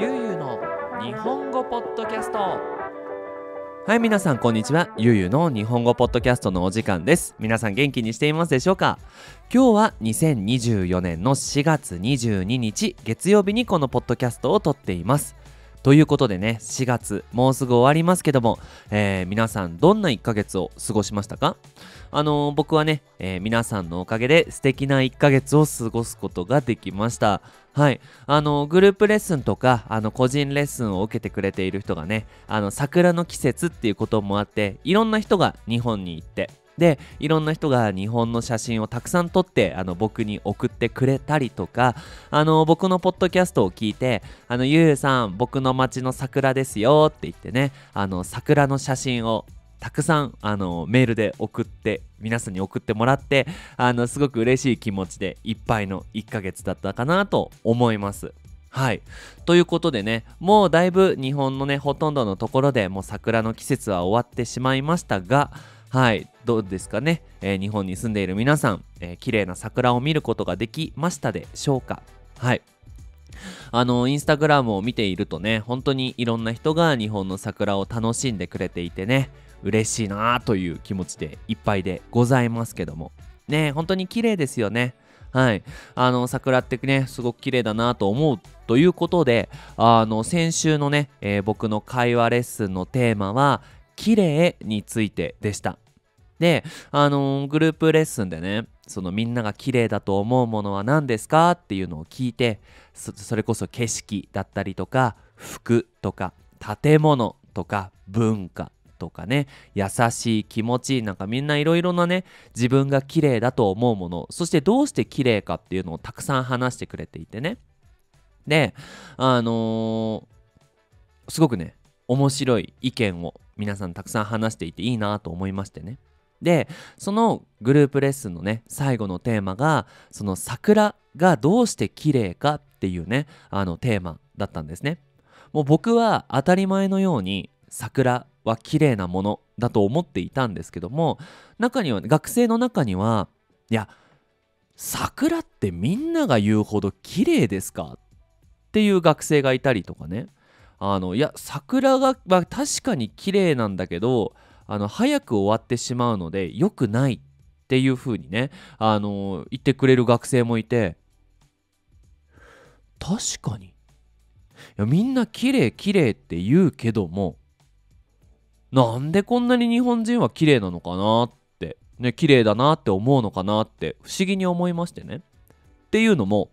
ゆうゆうの日本語ポッドキャストはい皆さんこんにちはゆうゆうの日本語ポッドキャストのお時間です皆さん元気にしていますでしょうか今日は2024年の4月22日月曜日にこのポッドキャストを撮っていますということでね4月もうすぐ終わりますけども、えー、皆さんどんな1ヶ月を過ごしましたかあのー、僕はね、えー、皆さんのおかげで素敵な1ヶ月を過ごすことができましたはい、あのグループレッスンとかあの個人レッスンを受けてくれている人がねあの桜の季節っていうこともあっていろんな人が日本に行ってでいろんな人が日本の写真をたくさん撮ってあの僕に送ってくれたりとかあの僕のポッドキャストを聞いて「あのゆうさん僕の町の桜ですよ」って言ってねあの桜の写真をたくさんあのメールで送って皆さんに送ってもらってあのすごく嬉しい気持ちでいっぱいの1ヶ月だったかなと思います。はい。ということでね、もうだいぶ日本のね、ほとんどのところでもう桜の季節は終わってしまいましたが、はい、どうですかね、えー、日本に住んでいる皆さん、えー、綺麗な桜を見ることができましたでしょうかはい。あのインスタグラムを見ているとね本当にいろんな人が日本の桜を楽しんでくれていてね嬉しいなという気持ちでいっぱいでございますけどもね本当に綺麗ですよねはいあの桜ってねすごく綺麗だなと思うということであの先週のね、えー、僕の会話レッスンのテーマは「綺麗についてでしたであのー、グループレッスンでねそのみんなが綺麗だと思うものは何ですかっていうのを聞いてそれこそ景色だったりとか服とか建物とか文化とかね優しい気持ちいいなんかみんないろいろなね自分が綺麗だと思うものそしてどうして綺麗かっていうのをたくさん話してくれていてねであのー、すごくね面白い意見を皆さんたくさん話していていいなと思いましてねでそのグループレッスンのね最後のテーマがその桜がどうして綺麗かっていうねあのテーマだったんですねもう僕は当たり前のように桜は綺麗なものだと思っていたんですけども中には学生の中にはいや桜ってみんなが言うほど綺麗ですかっていう学生がいたりとかねあのいや桜が、まあ、確かに綺麗なんだけどあの早く終わってしまうので良くないっていうふうにねあの言ってくれる学生もいて確かにいやみんな綺麗綺麗って言うけどもなんでこんなに日本人は綺麗なのかなってね綺麗だなって思うのかなって不思議に思いましてねっていうのも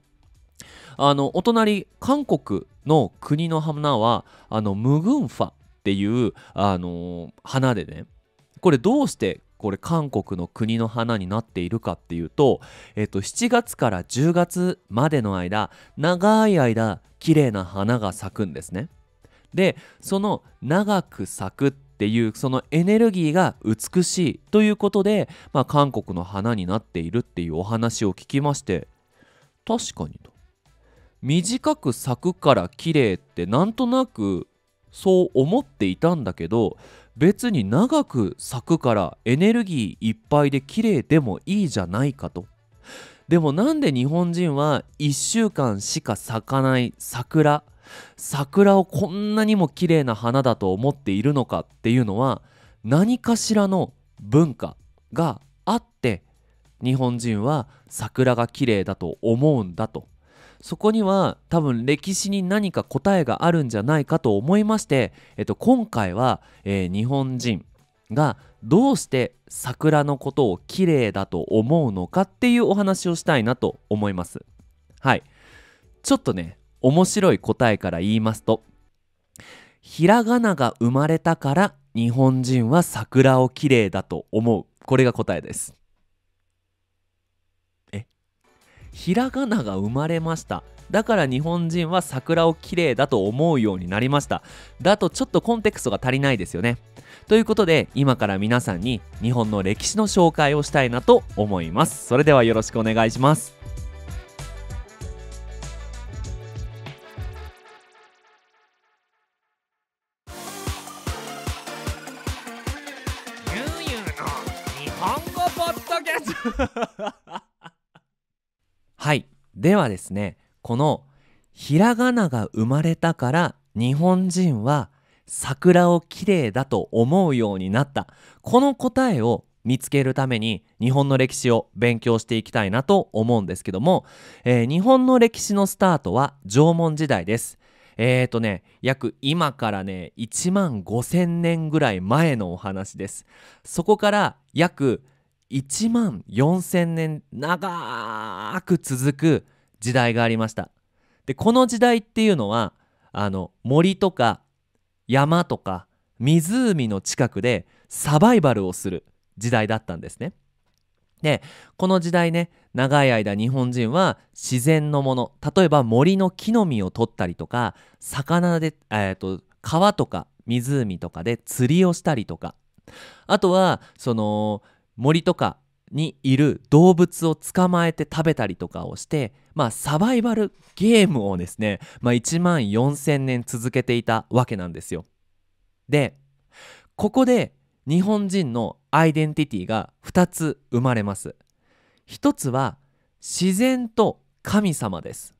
あのお隣韓国の国の花はあのムグンファっていうあの花でねこれどうしてこれ韓国の国の花になっているかっていうと、えっと、7月から10月までの間長い間綺麗な花が咲くんですね。でその長く咲くっっていうそのエネルギーが美しいということで、まあ、韓国の花になっているっていうお話を聞きまして確かにと短く咲くから綺麗ってなんとなくそう思っていたんだけど別に長く咲くからエネルギーいっぱいで綺麗でもいいじゃないかとでもなんで日本人は1週間しか咲かない桜桜をこんなにも綺麗な花だと思っているのかっていうのは何かしらの文化があって日本人は桜が綺麗だと思うんだとそこには多分歴史に何か答えがあるんじゃないかと思いまして、えっと、今回は、えー、日本人がどうして桜のことを綺麗だと思うのかっていうお話をしたいなと思います。はいちょっとね面白い答えから言いますとひらがなが生まれたから日本人は桜をきれいだと思うこれが答えですえひらがなが生まれましただから日本人は桜をきれいだと思うようになりましただとちょっとコンテクストが足りないですよねということで今から皆さんに日本の歴史の紹介をしたいなと思いますそれではよろしくお願いします単語ポッドキャスト はいではですねこのひらがなが生まれたから日本人は桜をきれいだと思うようになったこの答えを見つけるために日本の歴史を勉強していきたいなと思うんですけども、えー、日本の歴史のスタートは縄文時代ですえーとね、約今からね、1万5000年ぐらい前のお話です。そこから約1万4000年長く続く時代がありました。で、この時代っていうのは、あの、森とか山とか湖の近くでサバイバルをする時代だったんですね。で、この時代ね、長い間日本人は自然のもの例えば森の木の実を取ったりとか魚で、えーと、川とか湖とかで釣りをしたりとかあとはその森とかにいる動物を捕まえて食べたりとかをして、まあ、サバイバルゲームをですね、まあ、1万4,000年続けていたわけなんですよ。でここで日本人のアイデンティティが2つ生まれます。一つは自然と神様です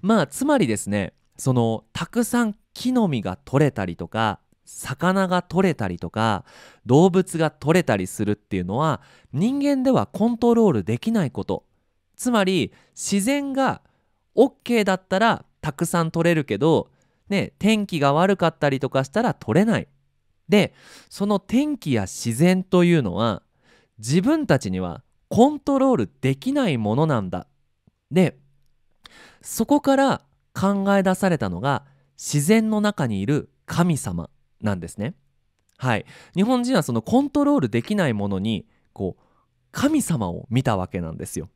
まあつまりですねそのたくさん木の実が取れたりとか魚が取れたりとか動物が取れたりするっていうのは人間ではコントロールできないことつまり自然が OK だったらたくさん取れるけど、ね、天気が悪かったりとかしたら取れないでその天気や自然というのは自分たちにはコントロールできないものなんだでそこから考え出されたのが自然の中にいる神様なんですね。はい、日本人はそのコントロールできないものにこう神様を見たわけなんですよ。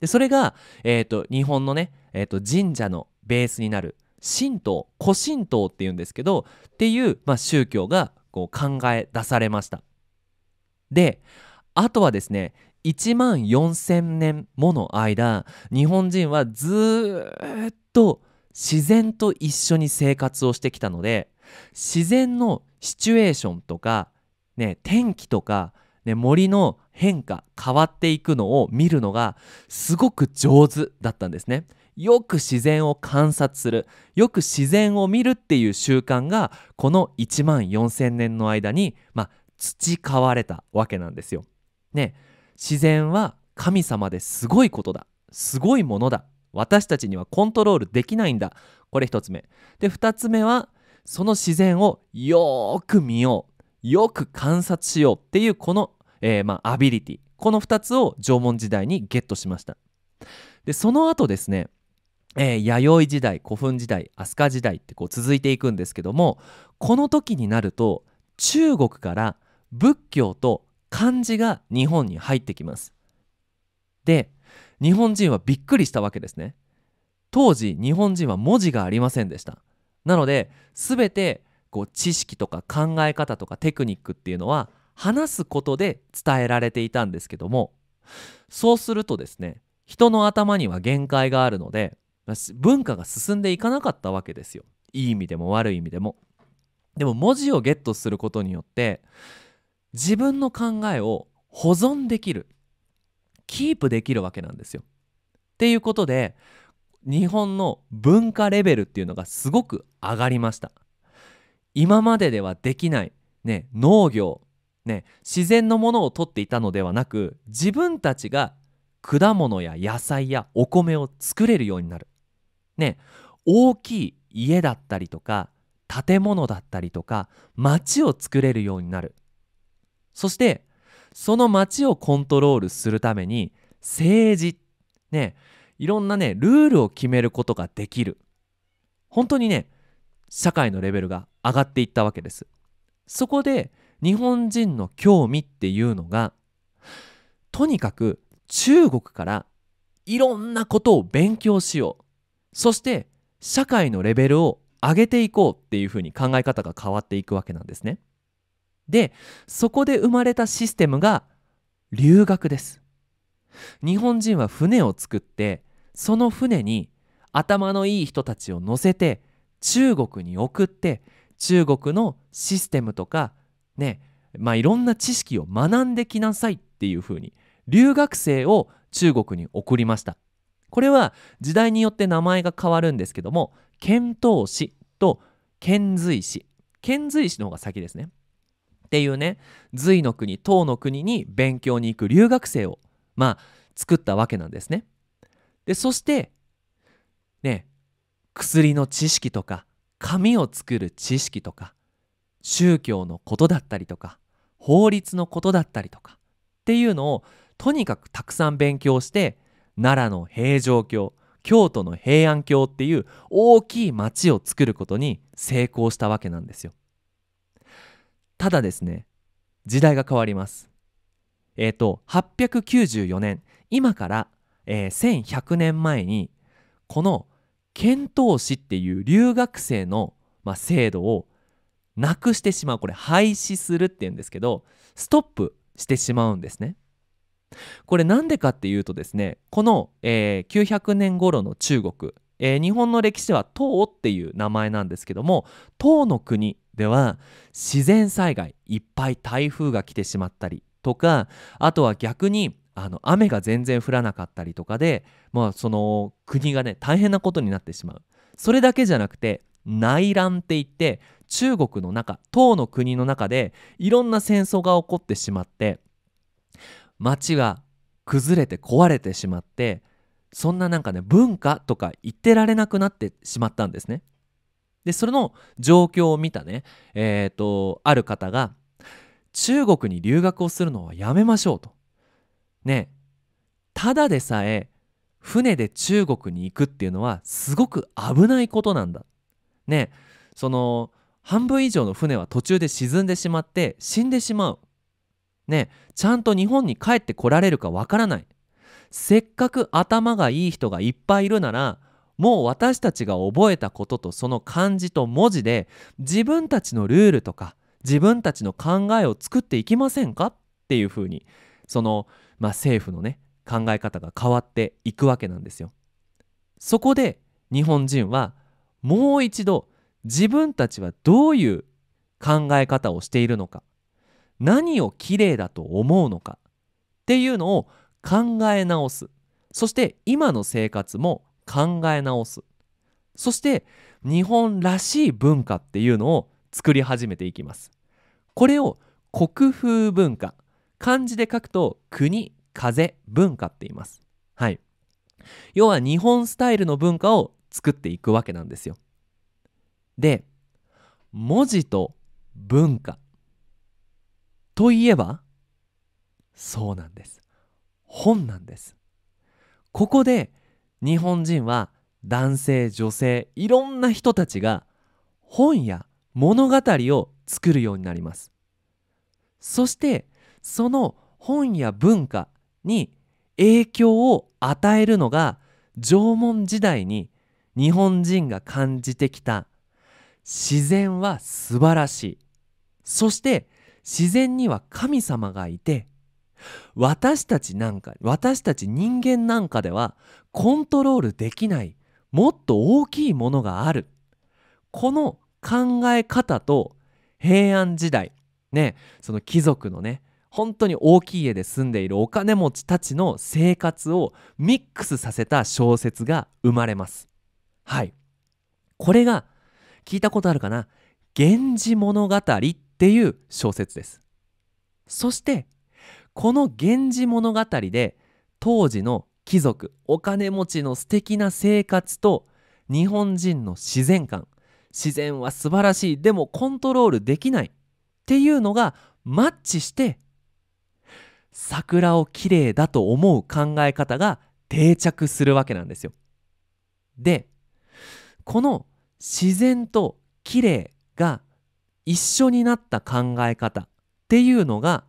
でそれが、えーと、日本のね、えーと、と神社のベースになる神道古神道っていうんですけどっていう、まあ、宗教がこう考え出されました。であとはですね1万4,000年もの間日本人はずっと自然と一緒に生活をしてきたので自然のシチュエーションとか、ね、天気とか、ね、森の変化変わっていくのを見るのがすごく上手だったんですね。よく自然を観察するよく自然を見るっていう習慣がこの1万4,000年の間に、まあ、培われたわけなんですよ。ね自然は神様ですごいことだすごいものだ私たちにはコントロールできないんだこれ1つ目で2つ目はその自然をよく見ようよく観察しようっていうこの、えー、まあ、アビリティこの2つを縄文時代にゲットしましたでその後ですね、えー、弥生時代古墳時代飛鳥時代ってこう続いていくんですけどもこの時になると中国から仏教と漢字が日本に入ってきますで日本人はびっくりしたわけですね当時日本人は文字がありませんでしたなので全てこう知識とか考え方とかテクニックっていうのは話すことで伝えられていたんですけどもそうするとですね人の頭には限界があるので文化が進んでいかなかったわけですよいい意味でも悪い意味でもでも文字をゲットすることによって自分の考えを保存できるキープできるわけなんですよ。っていうことで日本の文化レベルっていうのがすごく上がりました。今までではできない、ね、農業、ね、自然のものを取っていたのではなく自分たちが果物や野菜やお米を作れるようになる。ね、大きい家だったりとか建物だったりとか町を作れるようになるそしてその町をコントロールするために政治ねいろんなねルールを決めることができる本当にね社会のレベルが上がっていったわけですそこで日本人の興味っていうのがとにかく中国からいろんなことを勉強しようそして社会のレベルを上げていこうっていうふうに考え方が変わっていくわけなんですね。でそこで生まれたシステムが留学です日本人は船を作ってその船に頭のいい人たちを乗せて中国に送って中国のシステムとかねまあいろんな知識を学んできなさいっていうふうに留学生を中国に送りましたこれは時代によって名前が変わるんですけども遣唐使と遣隋使遣隋使の方が先ですねっていうね隋の国唐の国に勉強に行く留学生をまあ作ったわけなんですね。でそしてね薬の知識とか紙を作る知識とか宗教のことだったりとか法律のことだったりとかっていうのをとにかくたくさん勉強して奈良の平城京京都の平安京っていう大きい町を作ることに成功したわけなんですよ。ただですね時代が変わりますえっ、ー、と894年今から、えー、1100年前にこの遣唐使っていう留学生の、まあ、制度をなくしてしまうこれ廃止するっていうんですけどストップしてしまうんですね。これ何でかっていうとですねこの、えー、900年頃の中国、えー、日本の歴史は唐っていう名前なんですけども唐の国では自然災害いっぱい台風が来てしまったりとかあとは逆にあの雨が全然降らなかったりとかで、まあ、その国がね大変なことになってしまうそれだけじゃなくて内乱って言って中国の中唐の国の中でいろんな戦争が起こってしまって町が崩れて壊れてしまってそんななんかね文化とか言ってられなくなってしまったんですね。でそれの状況を見たね、えーと、とある方が中国に留学をするのはやめましょうと。ねただでさえ船で中国に行くっていうのはすごく危ないことなんだ。ねその半分以上の船は途中で沈んでしまって死んでしまう。ねちゃんと日本に帰ってこられるかわからない。せっかく頭がいい人がいっぱいいるならもう私たちが覚えたこととその漢字と文字で自分たちのルールとか自分たちの考えを作っていきませんかっていうふうにその、まあ、政府のね考え方が変わっていくわけなんですよ。そこで日本人はもう一度自分たちはどういう考え方をしているのか何をきれいだと思うのかっていうのを考え直すそして今の生活も考え直すそして日本らしい文化っていうのを作り始めていきますこれを国風文化漢字で書くと国風文化って言いますはい要は日本スタイルの文化を作っていくわけなんですよで文字と文化といえばそうなんです本なんですここで日本人は男性女性いろんな人たちが本や物語を作るようになりますそしてその本や文化に影響を与えるのが縄文時代に日本人が感じてきた自然は素晴らしいそして自然には神様がいて私たちなんか私たち人間なんかではコントロールできないもっと大きいものがあるこの考え方と平安時代ねその貴族のね本当に大きい家で住んでいるお金持ちたちの生活をミックスさせた小説が生まれます。はいこれが聞いたことあるかな「源氏物語」っていう小説です。そしてこの「源氏物語」で当時の貴族お金持ちの素敵な生活と日本人の自然観自然は素晴らしいでもコントロールできないっていうのがマッチして桜を綺麗だと思う考え方が定着するわけなんですよ。でこの自然と綺麗が一緒になった考え方っていうのが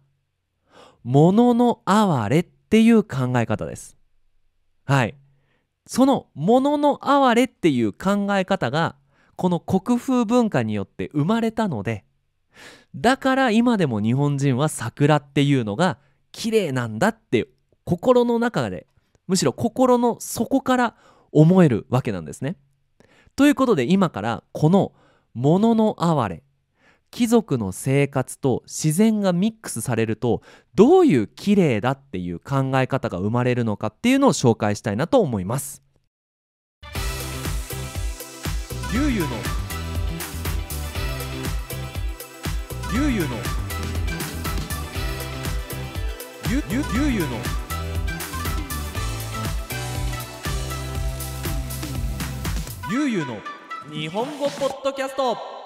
物の哀れっていう考え方です。はい。そのものの哀れっていう考え方がこの国風文化によって生まれたのでだから今でも日本人は桜っていうのが綺麗なんだって心の中でむしろ心の底から思えるわけなんですね。ということで今からこの「ものの哀れ」貴族の生活と自然がミックスされるとどういう綺麗だっていう考え方が生まれるのかっていうのを紹介したいなと思います。ゆうゆうのゆうゆうのゆゆゆうゆうのゆうゆうの日本語ポッドキャスト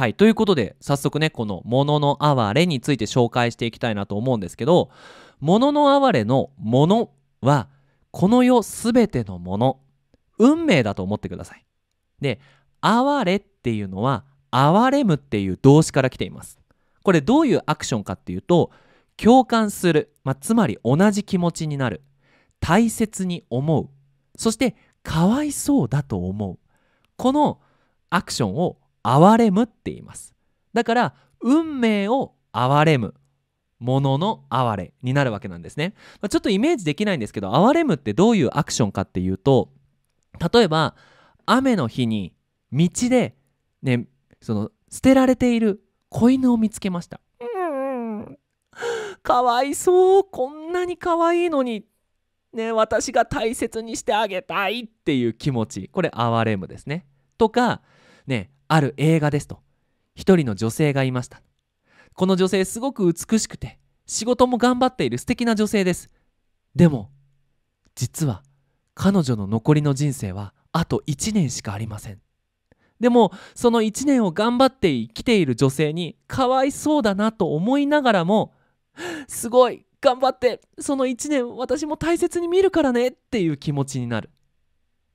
はい、ということで早速ねこの「もののあわれ」について紹介していきたいなと思うんですけど「もののあわれ」の「もの」はこの世すべてのもの運命だと思ってください。で「あわれ」っていうのは「あわれむ」っていう動詞から来ています。これどういうアクションかっていうと共感する、まあ、つまり同じ気持ちになる大切に思うそしてかわいそうだと思うこのアクションを憐れむって言いますだから運命を憐れむものの憐れになるわけなんですね、まあ、ちょっとイメージできないんですけど憐れむってどういうアクションかっていうと例えば雨の日に道でねその捨てられている子犬を見つけましたかわいそうこんなにかわいいのにね私が大切にしてあげたいっていう気持ちこれ憐れむですねとかねある映画ですと一人の女性がいましたこの女性すごく美しくて仕事も頑張っている素敵な女性ですでも実は彼女の残りの人生はあと1年しかありませんでもその1年を頑張って生きている女性にかわいそうだなと思いながらもすごい頑張ってその1年私も大切に見るからねっていう気持ちになる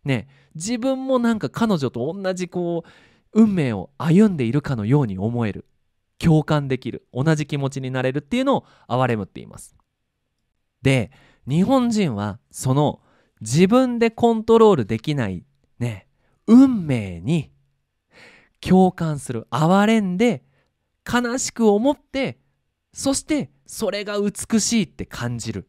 ね自分もなんか彼女と同じこう運命を歩んでいるかのように思える共感できる同じ気持ちになれるっていうのを憐れむって言います。で日本人はその自分でコントロールできないね運命に共感する憐れんで悲しく思ってそしてそれが美しいって感じる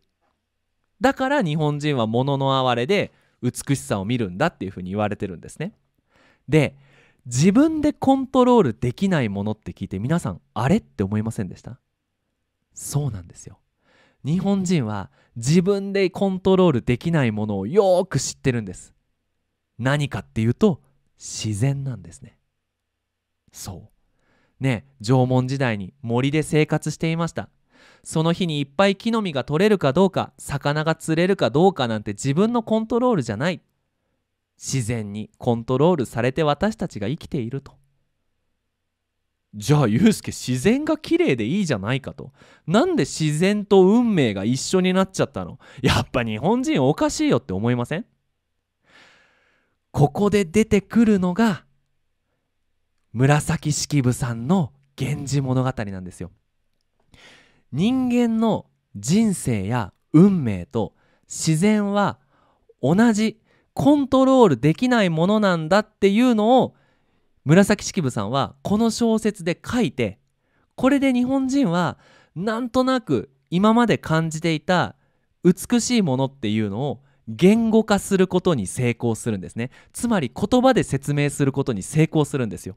だから日本人は物の哀れで美しさを見るんだっていうふうに言われてるんですねで自分でコントロールできないものって聞いて皆さんあれって思いませんでしたそうなんですよ日本人は自分でコントロールできないものをよく知ってるんです何かっていうと自然なんですねそうね縄文時代に森で生活していましたその日にいっぱい木の実が取れるかどうか魚が釣れるかどうかなんて自分のコントロールじゃない自然にコントロールされて私たちが生きていると。じゃあユ介、スケ自然が綺麗でいいじゃないかと。なんで自然と運命が一緒になっちゃったのやっぱ日本人おかしいよって思いませんここで出てくるのが紫式部さんの「源氏物語」なんですよ。人間の人生や運命と自然は同じコントロールできないものなんだっていうのを紫式部さんはこの小説で書いてこれで日本人はなんとなく今まで感じていた美しいものっていうのを言語化することに成功するんですねつまり言葉で説明することに成功するんですよ。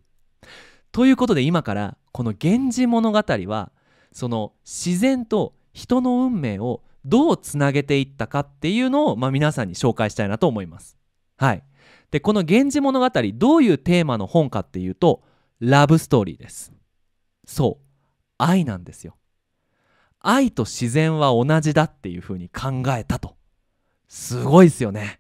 ということで今からこの「源氏物語は」その自然と人の運命をどうつなげていったかっていうのを、まあ、皆さんに紹介したいなと思います。はい、でこの「源氏物語」どういうテーマの本かっていうとラブストーリーです。そう愛なんですよ。愛と自然は同じだっていうふうに考えたと。すごいですよね。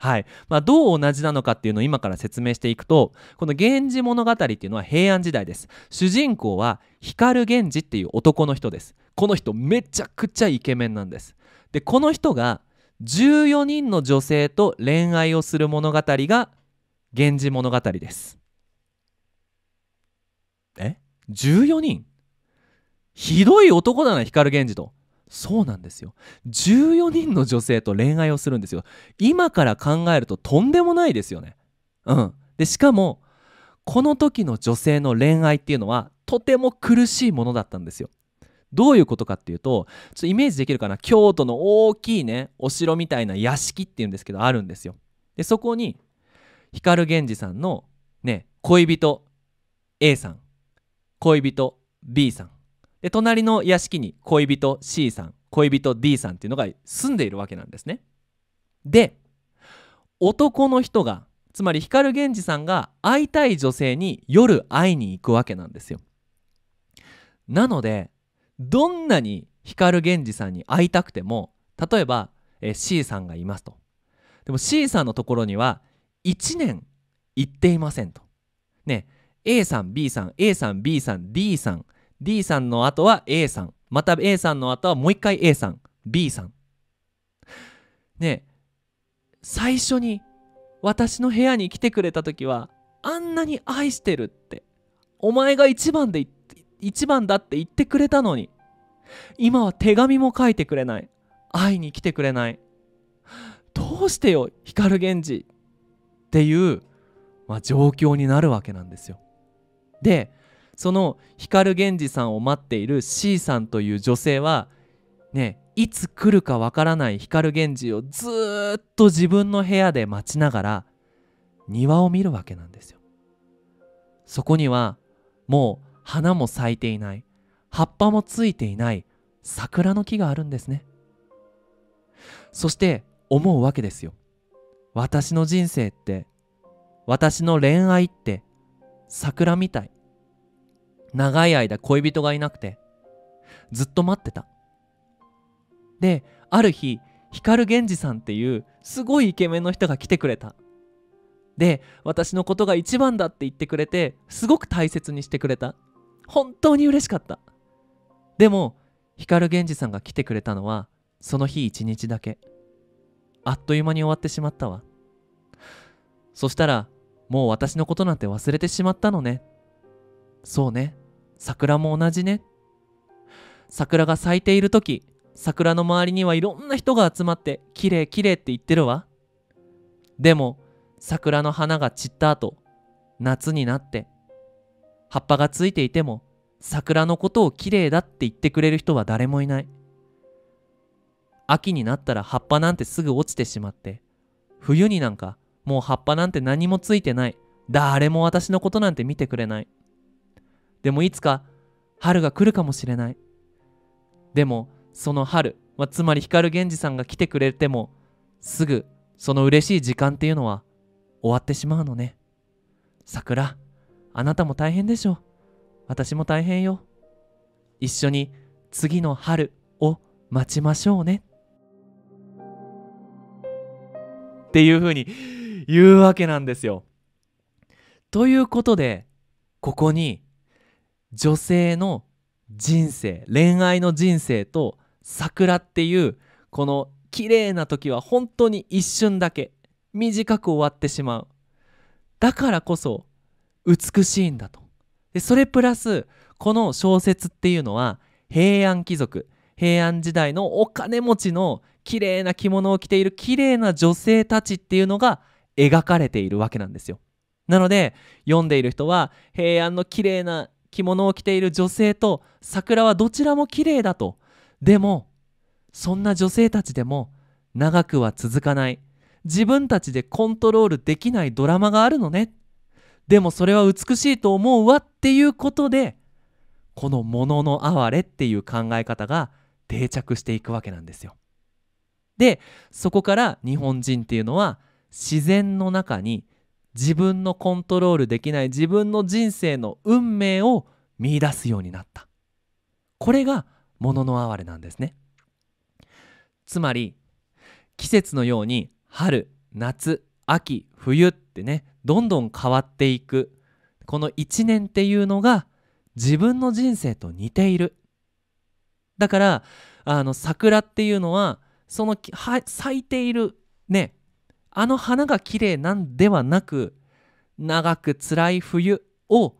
はいまあ、どう同じなのかっていうのを今から説明していくとこの「源氏物語」っていうのは平安時代です主人公は光源氏っていう男の人ですこの人めちゃくちゃイケメンなんですでこの人が14人の女性と恋愛をする物語が「源氏物語」ですえ14人ひどい男だな光源氏とそうなんですよ14人の女性と恋愛をするんですよ今から考えるととんでもないですよねうんでしかもこの時の女性の恋愛っていうのはとても苦しいものだったんですよどういうことかっていうとちょっとイメージできるかな京都の大きいねお城みたいな屋敷っていうんですけどあるんですよでそこに光源氏さんのね恋人 A さん恋人 B さんで隣の屋敷に恋人 C さん恋人 D さんっていうのが住んでいるわけなんですね。で男の人がつまり光源氏さんが会いたい女性に夜会いに行くわけなんですよ。なのでどんなに光源氏さんに会いたくても例えば、え C さんがいますと。でも C さんのところには1年行っていませんと。ね A さん B さん A さん B さん D さん D さんの後は A さんまた A さんの後はもう一回 A さん B さんね最初に私の部屋に来てくれた時はあんなに愛してるってお前が一番で一番だって言ってくれたのに今は手紙も書いてくれない会いに来てくれないどうしてよ光源氏っていう、まあ、状況になるわけなんですよでその光源氏さんを待っている C さんという女性はねいつ来るかわからない光源氏をずっと自分の部屋で待ちながら庭を見るわけなんですよ。そこにはもう花も咲いていない葉っぱもついていない桜の木があるんですね。そして思うわけですよ。私の人生って私の恋愛って桜みたい長い間恋人がいなくて、ずっと待ってた。で、ある日、光源氏さんっていうすごいイケメンの人が来てくれた。で、私のことが一番だって言ってくれて、すごく大切にしてくれた。本当に嬉しかった。でも、光源氏さんが来てくれたのは、その日一日だけ。あっという間に終わってしまったわ。そしたら、もう私のことなんて忘れてしまったのねそうね桜も同じね桜が咲いている時桜の周りにはいろんな人が集まってきれいきれいって言ってるわでも桜の花が散った後夏になって葉っぱがついていても桜のことをきれいだって言ってくれる人は誰もいない秋になったら葉っぱなんてすぐ落ちてしまって冬になんかもう葉っぱなんて何もついてない誰も私のことなんて見てくれないでもいつか春が来るかもしれないでもその春、まあ、つまり光源氏さんが来てくれてもすぐその嬉しい時間っていうのは終わってしまうのね桜あなたも大変でしょ私も大変よ一緒に次の春を待ちましょうねっていうふうに言うわけなんですよ。ということでここに女性の人生恋愛の人生と桜っていうこの綺麗な時は本当に一瞬だけ短く終わってしまうだからこそ美しいんだとでそれプラスこの小説っていうのは平安貴族平安時代のお金持ちの綺麗な着物を着ている綺麗な女性たちっていうのが描かれているわけなんですよなので読んでいる人は平安の綺麗な着物を着ている女性と桜はどちらも綺麗だとでもそんな女性たちでも長くは続かない自分たちでコントロールできないドラマがあるのねでもそれは美しいと思うわっていうことでこの「ものの哀れ」っていう考え方が定着していくわけなんですよ。でそこから日本人っていうのは自然の中に自分のコントロールできない自分の人生の運命を見出すようになったこれがものの哀れなんですねつまり季節のように春夏秋冬ってねどんどん変わっていくこの1年っていうのが自分の人生と似ているだからあの桜っていうのはその咲いているねあの花が綺麗なんではなく長く辛い冬を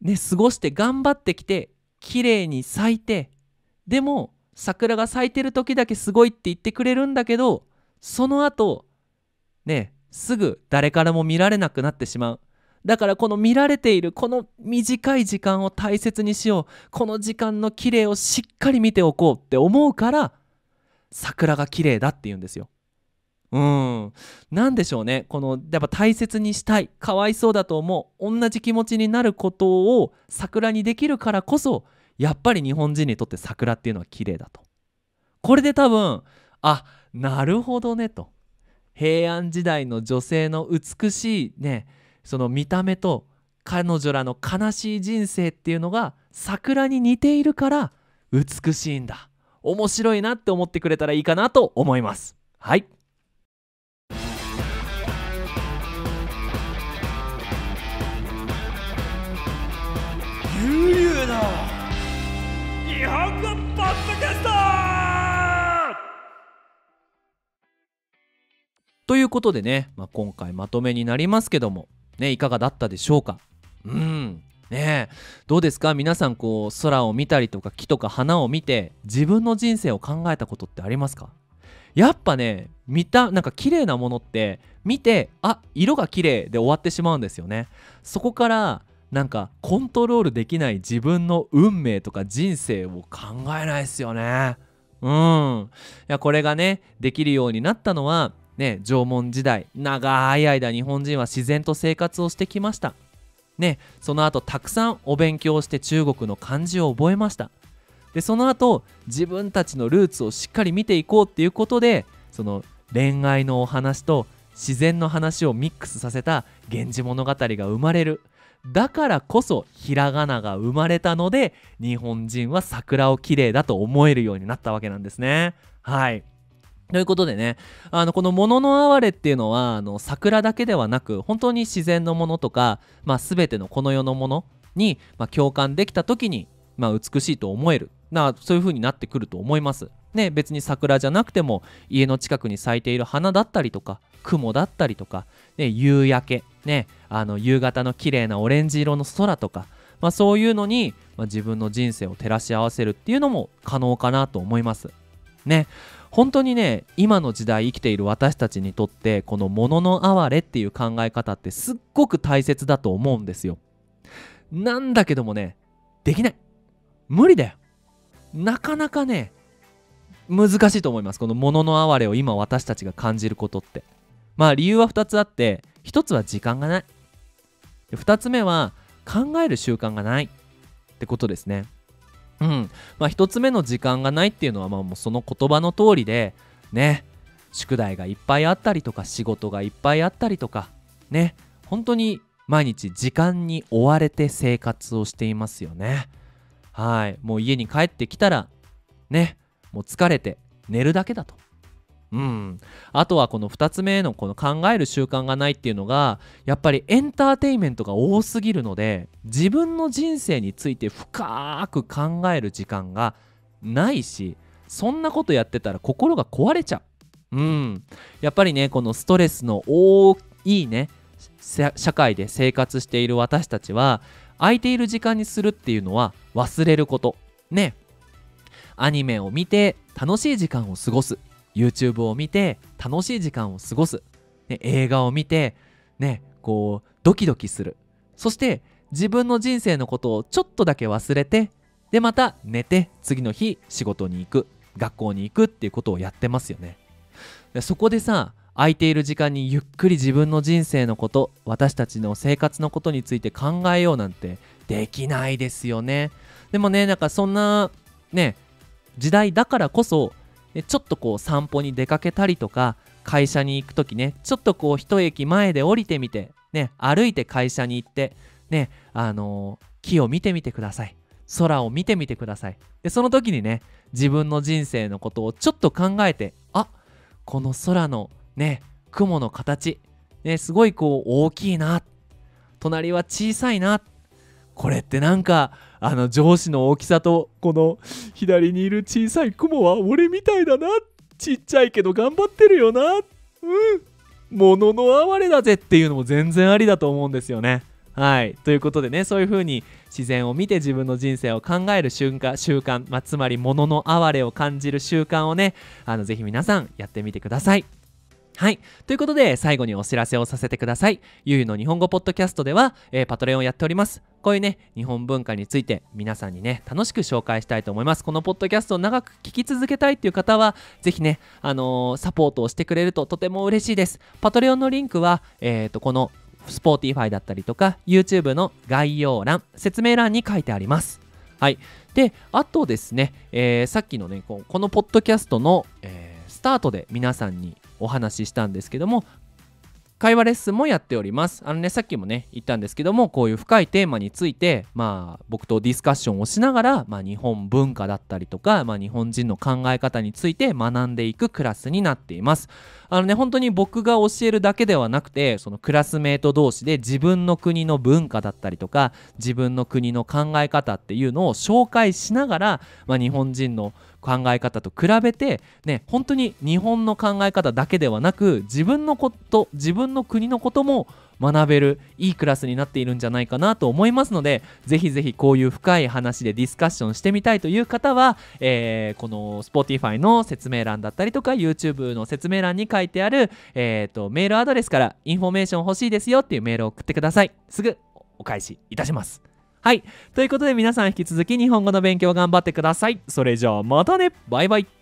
ね過ごして頑張ってきて綺麗に咲いてでも桜が咲いてる時だけすごいって言ってくれるんだけどその後ねすぐ誰からも見られなくなってしまうだからこの見られているこの短い時間を大切にしようこの時間の綺麗をしっかり見ておこうって思うから桜が綺麗だって言うんですよ。うん何でしょうねこのやっぱ大切にしたいかわいそうだと思う同じ気持ちになることを桜にできるからこそやっぱり日本人にとって桜っていうのは綺麗だと。これで多分あなるほどねと平安時代の女性の美しいねその見た目と彼女らの悲しい人生っていうのが桜に似ているから美しいんだ面白いなって思ってくれたらいいかなと思います。はいということでね、まあ、今回まとめになりますけども、ね、いかがだったでしょうかうん。ねどうですか皆さんこう空を見たりとか木とか花を見て自分の人生を考えたことってありますかやっぱね見たなんか綺麗なものって見てあ色が綺麗で終わってしまうんですよねそこからなんかコントロールできない自分の運命とか人生を考えないですよねうんいやこれがねできるようになったのはね、縄文時代長い間日本人は自然と生活をしてきました、ね、その後たくさんお勉強して中国の漢字を覚えましたでその後自分たちのルーツをしっかり見ていこうっていうことでその恋愛のお話と自然の話をミックスさせた「源氏物語」が生まれるだからこそひらがなが生まれたので日本人は桜をきれいだと思えるようになったわけなんですね。はいということでね、あの、このものの哀れっていうのは、あの、桜だけではなく、本当に自然のものとか、まあ、全てのこの世のものに、まあ、共感できた時に、まあ、美しいと思える。な、そういう風になってくると思います。ね、別に桜じゃなくても、家の近くに咲いている花だったりとか、雲だったりとか、ね、夕焼け、ね、あの、夕方の綺麗なオレンジ色の空とか、まあ、そういうのに、まあ、自分の人生を照らし合わせるっていうのも可能かなと思います。ね、本当にね今の時代生きている私たちにとってこの「ものの哀れ」っていう考え方ってすっごく大切だと思うんですよ。なんだけどもねできない無理だよなかなかね難しいと思いますこの「ものの哀れ」を今私たちが感じることって。まあ理由は2つあって1つは時間がない2つ目は考える習慣がないってことですね。うんまあ、一つ目の時間がないっていうのはまあもうその言葉の通りでね宿題がいっぱいあったりとか仕事がいっぱいあったりとかね本当に毎日時間に追われて生活をしていますよねはいもう家に帰ってきたらねもう疲れて寝るだけだとうん、あとはこの2つ目のこの考える習慣がないっていうのがやっぱりエンターテインメントが多すぎるので自分の人生について深く考える時間がないしそんなことやってたら心が壊れちゃう、うん、やっぱりねこのストレスの多いね社会で生活している私たちは空いている時間にするっていうのは忘れることねアニメを見て楽しい時間を過ごす YouTube を見て楽しい時間を過ごす、ね、映画を見て、ね、こうドキドキするそして自分の人生のことをちょっとだけ忘れてでまた寝て次の日仕事に行く学校に行くっていうことをやってますよねそこでさ空いている時間にゆっくり自分の人生のこと私たちの生活のことについて考えようなんてできないですよねでもねなんかそんなね時代だからこそでちょっとこう散歩に出かけたりとか会社に行く時ねちょっとこう一駅前で降りてみてね歩いて会社に行ってねあのー、木を見てみてください空を見てみてくださいでその時にね自分の人生のことをちょっと考えてあこの空のね雲の形、ね、すごいこう大きいな隣は小さいなこれってなんかあの上司の大きさとこの左にいる小さい雲は俺みたいだなちっちゃいけど頑張ってるよなうんものの哀れだぜっていうのも全然ありだと思うんですよね。はい、ということでねそういう風に自然を見て自分の人生を考える瞬間習慣、まあ、つまりものの哀れを感じる習慣をねあのぜひ皆さんやってみてください。はい。ということで、最後にお知らせをさせてください。ゆうの日本語ポッドキャストでは、えー、パトレオンをやっております。こういうね、日本文化について皆さんにね、楽しく紹介したいと思います。このポッドキャストを長く聞き続けたいっていう方は、ぜひね、あのー、サポートをしてくれるととても嬉しいです。パトレオンのリンクは、えっ、ー、と、このスポーティファイだったりとか、YouTube の概要欄、説明欄に書いてあります。はい。で、あとですね、えー、さっきのねこ、このポッドキャストの、えー、スタートで皆さんにお話ししたんですけども会話レッスンもやっております。あのね、さっきもね、言ったんですけども、こういう深いテーマについて、まあ、僕とディスカッションをしながら、まあ、日本文化だったりとか、まあ、日本人の考え方について学んでいくクラスになっています。あのね本当に僕が教えるだけではなくてそのクラスメート同士で自分の国の文化だったりとか自分の国の考え方っていうのを紹介しながら、まあ、日本人の考え方と比べて、ね、本当に日本の考え方だけではなく自分のこと自分の国のことも学べるいいクラスになっているんじゃないかなと思いますのでぜひぜひこういう深い話でディスカッションしてみたいという方は、えー、この Spotify の説明欄だったりとか YouTube の説明欄に書いてある、えーと、メールアドレスからインフォメーション欲しいですよっていうメールを送ってくださいすぐお返しいたしますはいということで皆さん引き続き日本語の勉強頑張ってくださいそれじゃあまたねバイバイ